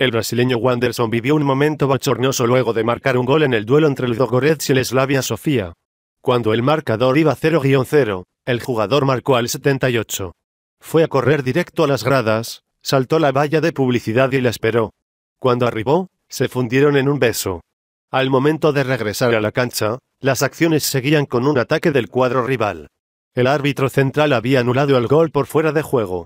El brasileño Wanderson vivió un momento bochornoso luego de marcar un gol en el duelo entre el Dogorets y el Slavia Sofía. Cuando el marcador iba 0-0, el jugador marcó al 78. Fue a correr directo a las gradas, saltó la valla de publicidad y la esperó. Cuando arribó, se fundieron en un beso. Al momento de regresar a la cancha, las acciones seguían con un ataque del cuadro rival. El árbitro central había anulado el gol por fuera de juego.